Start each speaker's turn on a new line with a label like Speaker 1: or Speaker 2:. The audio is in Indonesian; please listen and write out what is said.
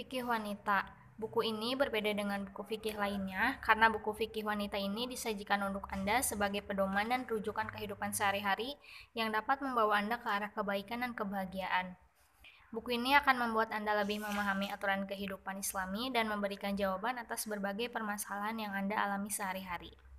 Speaker 1: Fikih Wanita. Buku ini
Speaker 2: berbeda dengan buku fikih lainnya karena buku fikih wanita ini disajikan untuk Anda sebagai pedoman dan rujukan kehidupan sehari-hari yang dapat membawa Anda ke arah kebaikan dan kebahagiaan. Buku ini akan membuat Anda lebih memahami aturan kehidupan Islami dan memberikan jawaban atas berbagai permasalahan yang Anda alami sehari-hari.